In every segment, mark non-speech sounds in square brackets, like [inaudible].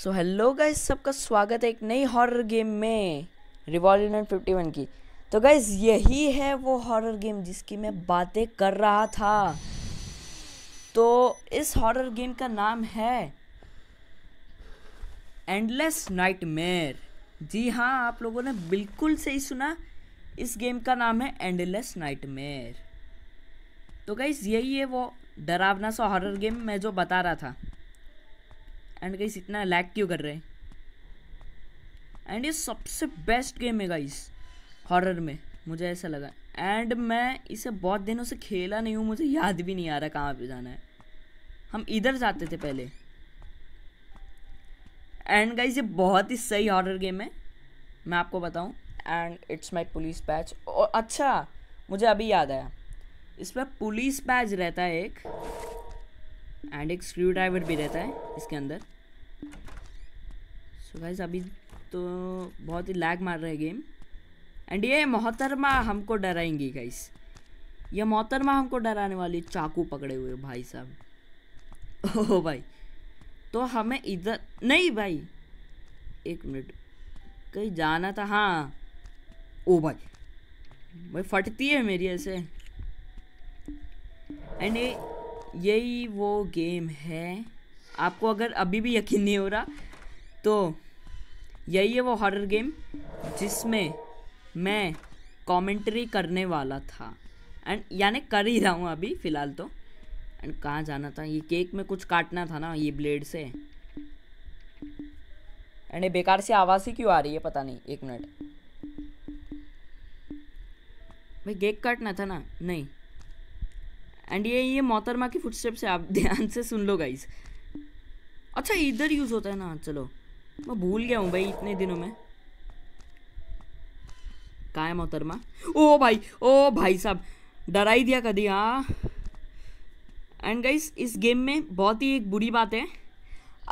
So hello guys सबका स्वागत है एक नई हॉरर गेम में रिवॉल्यूशन फिफ्टी वन की तो गाइस यही है वो हॉरर गेम जिसकी मैं बातें कर रहा था तो इस हॉरर गेम का नाम है एंडलेस नाइट जी हाँ आप लोगों ने बिल्कुल सही सुना इस गेम का नाम है एंडलेस नाइट तो गाइस यही है वो डरावना सा हॉरर गेम मैं जो बता रहा था एंड गाइस इतना लैग क्यों कर रहे हैं एंड ये सबसे बेस्ट गेम है गाइस हॉरर में मुझे ऐसा लगा एंड मैं इसे बहुत दिनों से खेला नहीं हूँ मुझे याद भी नहीं आ रहा कहाँ पे जाना है हम इधर जाते थे पहले एंड गाइज ये बहुत ही सही हॉरर गेम है मैं आपको बताऊँ and it's my police badge और अच्छा मुझे अभी याद आया इसमें पुलिस बैच रहता है एक एंड एक स्क्रू ड्राइवर भी रहता है इसके अंदर सो गाइस अभी तो बहुत ही लैग मार रहा है गेम एंड ये मोहतरमा हमको डराएंगी गाइस ये मोहतरमा हमको डराने वाली चाकू पकड़े हुए भाई साहब ओह भाई तो हमें इधर नहीं भाई एक मिनट कहीं जाना था हाँ ओ भाई भाई फटती है मेरी ऐसे एंड ये यही वो गेम है आपको अगर अभी भी यकीन नहीं हो रहा तो यही है वो हॉरर गेम जिसमें मैं कमेंट्री करने वाला था एंड यानी कर ही रहा हूँ अभी फ़िलहाल तो एंड कहाँ जाना था ये केक में कुछ काटना था ना ये ब्लेड से एंड ये बेकार से आवाज़ ही क्यों आ रही है पता नहीं एक मिनट भाई केक काटना था ना नहीं एंड ये ये मोहतरमा की फुटस्टेप से आप [laughs] ध्यान से सुन लो गाइस अच्छा इधर यूज़ होता है ना चलो मैं भूल गया हूँ भाई इतने दिनों में कहा है मोहतरमा ओ भाई ओ भाई साहब डरा ही दिया कभी हाँ एंड गाइस इस गेम में बहुत ही एक बुरी बात है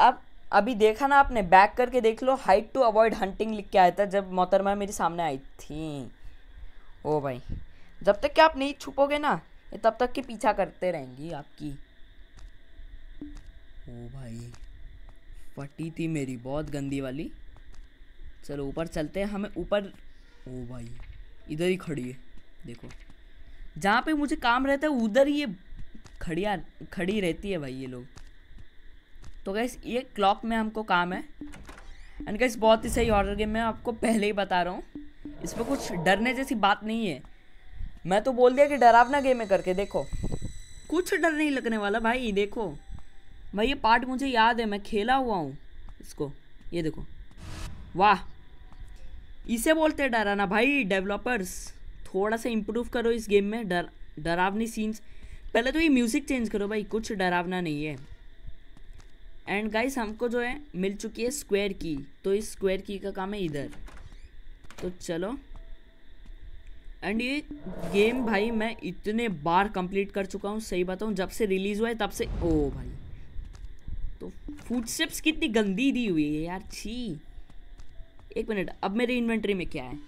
अब अभी देखा ना आपने बैक करके देख लो हाइट टू अवॉइड हंटिंग लिख के आया था जब मोहतरमा मेरे सामने आई थी ओ भाई जब तक कि आप नहीं छुपोगे ना तब तक के पीछा करते रहेंगी आपकी ओ भाई फटी थी मेरी बहुत गंदी वाली चलो ऊपर चलते हैं हमें ऊपर ओ भाई इधर ही खड़ी है देखो जहाँ पे मुझे काम रहता है उधर ये खड़िया खड़ी रहती है भाई ये लोग तो गैस ये क्लॉक में हमको काम है एंड गैस बहुत ही सही ऑर्डर गेम मैं आपको पहले ही बता रहा हूँ इसमें कुछ डरने जैसी बात नहीं है मैं तो बोल दिया कि डरावना गेम है करके देखो कुछ डर नहीं लगने वाला भाई देखो भाई ये पार्ट मुझे याद है मैं खेला हुआ हूँ इसको ये देखो वाह इसे बोलते हैं डराना भाई डेवलपर्स थोड़ा सा इम्प्रूव करो इस गेम में डर डरावनी सीन्स पहले तो ये म्यूज़िक चेंज करो भाई कुछ डरावना नहीं है एंड गाइस हमको जो है मिल चुकी है स्क्वायर की तो इस स्क्वायर की का काम है इधर तो चलो एंड ये गेम भाई मैं इतने बार कंप्लीट कर चुका हूँ सही बताऊँ जब से रिलीज़ हुआ है तब से ओ भाई तो फूड स्टेप्स कितनी गंदी दी हुई है यार छी एक मिनट अब मेरे इन्वेंट्री में क्या है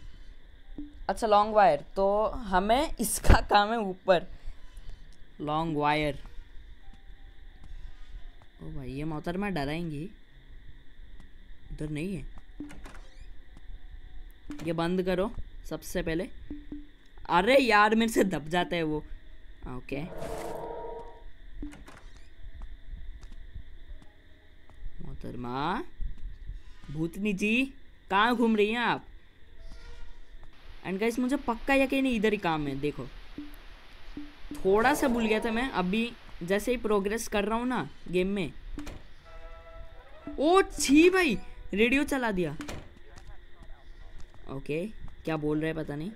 अच्छा लॉन्ग वायर तो हमें इसका काम है ऊपर लॉन्ग वायर ओ भाई ये मोहतर में डराएंगे उधर नहीं है ये बंद करो सबसे पहले अरे यार मेरे से दब जाता है वो ओके मोहतरमा भूतनी जी कहाँ घूम रही हैं आप एंड गाइस मुझे पक्का या कहीं नहीं इधर ही काम है देखो थोड़ा सा भूल गया था मैं अभी जैसे ही प्रोग्रेस कर रहा हूँ ना गेम में ओ छी भाई रेडियो चला दिया ओके क्या बोल रहे हैं पता नहीं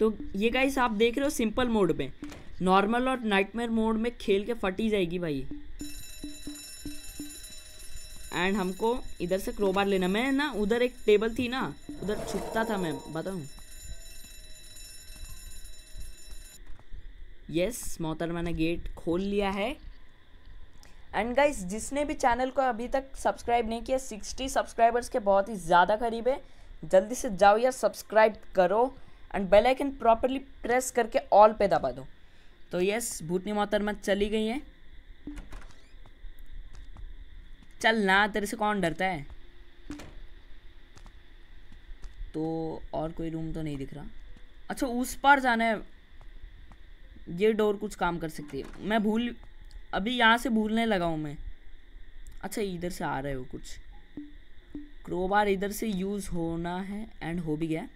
तो ये गाइस आप देख रहे हो सिंपल मोड में नॉर्मल और नाइटमेयर मोड में खेल के फटी जाएगी भाई एंड हमको इधर से क्रोबार लेना मैं ना उधर एक टेबल थी ना उधर छुपता था मैं बताऊँ यस मोहतरमा ने गेट खोल लिया है एंड गाइस जिसने भी चैनल को अभी तक सब्सक्राइब नहीं किया सिक्सटी सब्सक्राइबर्स के बहुत ही ज़्यादा करीब है जल्दी से जाओ या सब्सक्राइब करो and bell icon properly press करके ऑल पे दबा दो तो यस भूतनी मोहतरमा चली गई है चलना तेरे से कौन डरता है तो और कोई रूम तो नहीं दिख रहा अच्छा उस पार जाना है ये डोर कुछ काम कर सकती है मैं भूल अभी यहाँ से भूलने लगा हूँ मैं अच्छा इधर से आ रहे हो कुछ क्रोबार इधर से यूज़ होना है एंड हो भी गया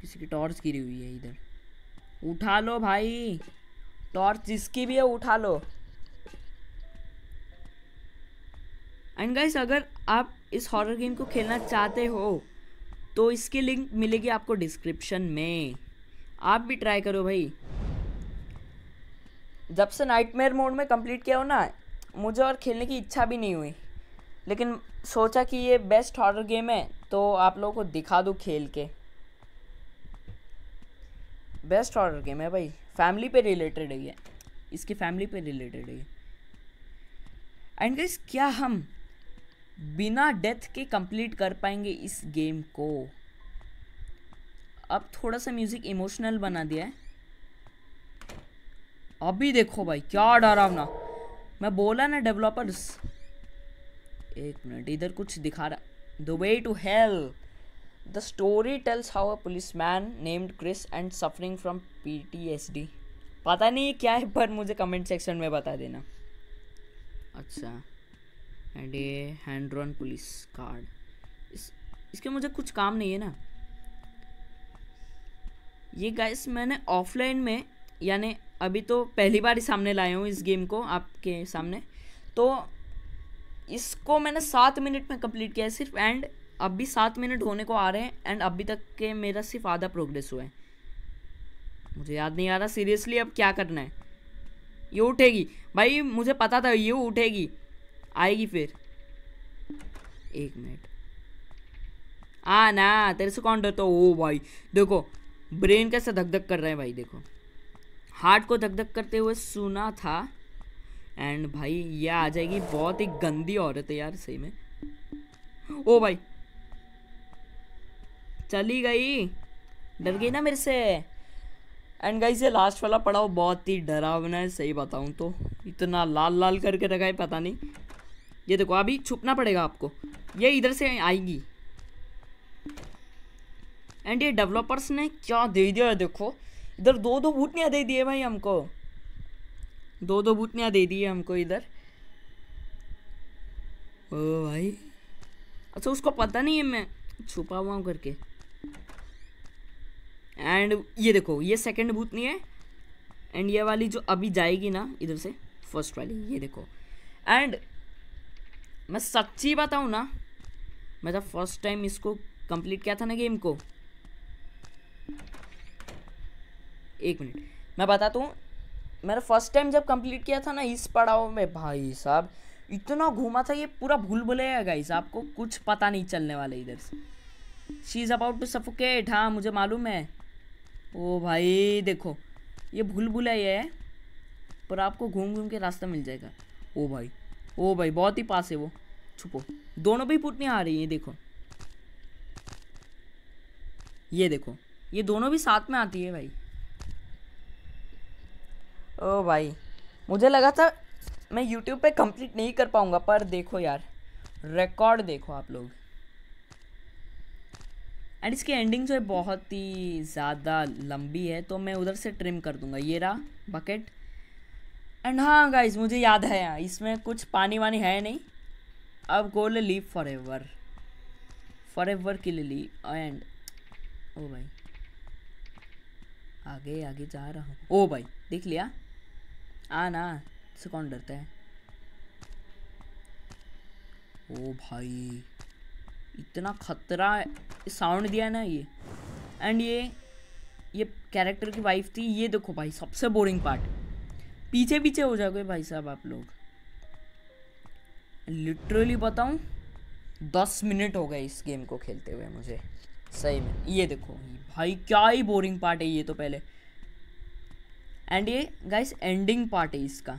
किसी की टॉर्च गिरी हुई है इधर उठा लो भाई टॉर्च जिसकी भी है उठा लो एंड गाइस अगर आप इस हॉरर गेम को खेलना चाहते हो तो इसकी लिंक मिलेगी आपको डिस्क्रिप्शन में आप भी ट्राई करो भाई जब से नाइटमेयर मोड में कंप्लीट किया हो ना मुझे और खेलने की इच्छा भी नहीं हुई लेकिन सोचा कि ये बेस्ट हॉरर गेम है तो आप लोगों को दिखा दूँ खेल के बेस्ट हॉरर गेम है भाई फैमिली पे रिलेटेड है ये इसकी फैमिली पे रिलेटेड है एंड गाइस क्या हम बिना डेथ के कंप्लीट कर पाएंगे इस गेम को अब थोड़ा सा म्यूज़िक इमोशनल बना दिया है अभी देखो भाई क्या डरावना मैं बोला ना डेवलपर्स एक मिनट इधर कुछ दिखा रहा the way to hell the story tells how a policeman named Chris and suffering from PTSD पता नहीं क्या है पर मुझे कमेंट सेक्शन में बता देना अच्छा एंड ये हैंड ड्रॉन पुलिस कार्ड इस इसके मुझे कुछ काम नहीं है ना ये गाइस मैंने ऑफलाइन में यानी अभी तो पहली बार ही सामने लाए हूँ इस गेम को आपके सामने तो इसको मैंने सात मिनट में कंप्लीट किया है सिर्फ एंड अब भी सात मिनट होने को आ रहे हैं एंड अभी तक के मेरा सिर्फ आधा प्रोग्रेस हुआ है मुझे याद नहीं आ रहा सीरियसली अब क्या करना है ये उठेगी भाई मुझे पता था ये उठेगी आएगी फिर एक मिनट आ ना तेरे से कौन डरता हो भाई देखो ब्रेन कैसे धक धक कर रहे हैं भाई देखो हार्ट को धक धक करते हुए सुना था एंड भाई ये आ जाएगी बहुत ही गंदी औरत है यार सही में ओ भाई चली गई डर गई ना मेरे से एंड गाइस ये लास्ट वाला पड़ाव बहुत ही डरावना है सही बताऊँ तो इतना लाल लाल करके रखा है पता नहीं ये देखो अभी छुपना पड़ेगा आपको ये इधर से आएगी एंड ये डेवलपर्स ने क्या दे दिया है देखो इधर दो दो बूटनियाँ दे दिए भाई हमको दो दो बूटनियाँ दे दिए हमको इधर ओ भाई अच्छा उसको पता नहीं है मैं छुपा हुआ हूँ करके एंड ये देखो ये सेकंड बूथ नहीं है एंड ये वाली जो अभी जाएगी ना इधर से फर्स्ट वाली ये देखो एंड मैं सच्ची बताऊँ ना मैं जब फर्स्ट टाइम इसको कंप्लीट किया था ना गेम को एक मिनट मैं बताता हूँ मैंने फर्स्ट टाइम जब कंप्लीट किया था ना इस पड़ाव में भाई साहब इतना घूमा था ये पूरा भूल भुलैया गाइस आपको कुछ पता नहीं चलने वाला इधर से she is about to suffocate हाँ मुझे मालूम है ओ भाई देखो ये भूल भुलैया है पर आपको घूम घूम के रास्ता मिल जाएगा ओ भाई ओ भाई बहुत ही पास है वो छुपो दोनों भी पुटनी आ रही है देखो ये देखो ये दोनों भी साथ में आती है भाई ओ भाई मुझे लगा था मैं यूट्यूब पे कंप्लीट नहीं कर पाऊंगा पर देखो यार रिकॉर्ड देखो आप लोग एंड इसकी एंडिंग जो है बहुत ही ज़्यादा लंबी है तो मैं उधर से ट्रिम कर दूंगा ये रहा बकेट एंड हाँ गाइज मुझे याद है यहाँ इसमें कुछ पानी वानी है नहीं अब गोल leave forever forever के लिए ली एंड ओ भाई आगे आगे जा रहा हूँ ओ भाई देख लिया आ ना से कौन डरता है ओ भाई इतना खतरा साउंड दिया ना ये एंड ये ये कैरेक्टर की वाइफ थी ये देखो भाई सबसे बोरिंग पार्ट पीछे पीछे हो जाओगे भाई साहब आप लोग लिटरली बताऊं दस मिनट हो गए इस गेम को खेलते हुए मुझे सही में ये देखो भाई क्या ही बोरिंग पार्ट है ये तो पहले एंड ये गाइस एंडिंग पार्ट है इसका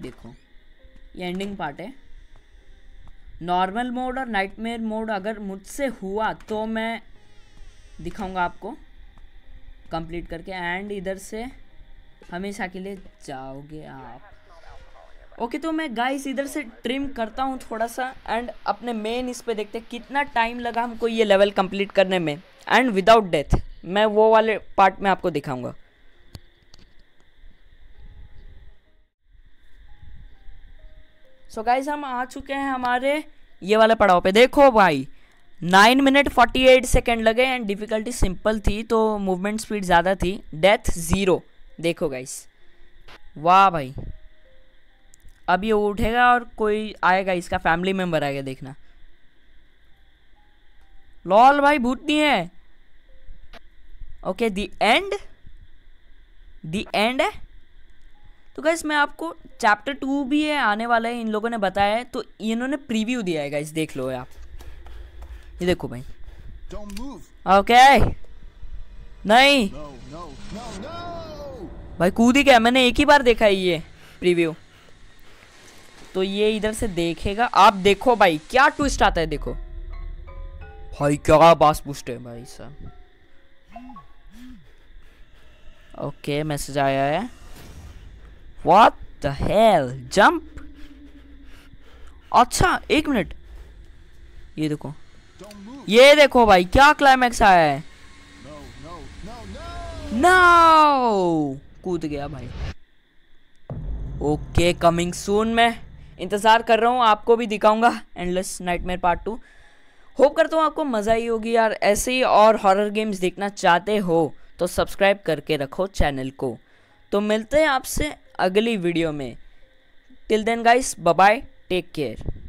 देखो ये एंडिंग पार्ट है नॉर्मल मोड और नाइटमेयर मोड अगर मुझसे हुआ तो मैं दिखाऊंगा आपको कंप्लीट करके एंड इधर से हमेशा के लिए जाओगे आप ओके तो मैं गाइस इधर से ट्रिम करता हूँ थोड़ा सा एंड अपने मेन इस पे देखते हैं कितना टाइम लगा हमको ये लेवल कंप्लीट करने में एंड विदाउट डेथ मैं वो वाले पार्ट में आपको दिखाऊंगा सो so गाइस हम आ चुके हैं हमारे ये वाले पड़ाव पे देखो भाई nine minute forty eight second लगे एंड डिफ़िकल्टी सिंपल थी तो मूवमेंट स्पीड ज़्यादा थी डेथ ज़ीरो देखो गाइस वाह भाई अब ये उठेगा और कोई आएगा इसका फैमिली मेम्बर आएगा देखना लॉल भाई भूतनी है okay the end the end है तो गाइस मैं आपको चैप्टर टू भी है आने वाला है इन लोगों ने बताया है तो इन्होंने प्रीव्यू दिया है गाइस देख लो आप ये देखो भाई ओके okay. नहीं no, no, no, भाई कूद ही गया मैंने एक ही बार देखा है ये प्रीव्यू तो ये इधर से देखेगा आप देखो भाई क्या ट्विस्ट आता है देखो भाई क्या बास पुष्ट है भाई साहब ओके मैसेज आया है व्हाट द हेल जंप अच्छा एक मिनट ये देखो ये देखो भाई क्या क्लाइमैक्स आया है नो no, no, no, कूद गया भाई ओके कमिंग सून मैं इंतज़ार कर रहा हूँ आपको भी दिखाऊंगा endless nightmare part two hope करता हूँ आपको मज़ा ही होगी यार ऐसे ही और हॉरर गेम्स देखना चाहते हो तो सब्सक्राइब करके रखो चैनल को तो मिलते हैं आपसे अगली वीडियो में till then guys bye take care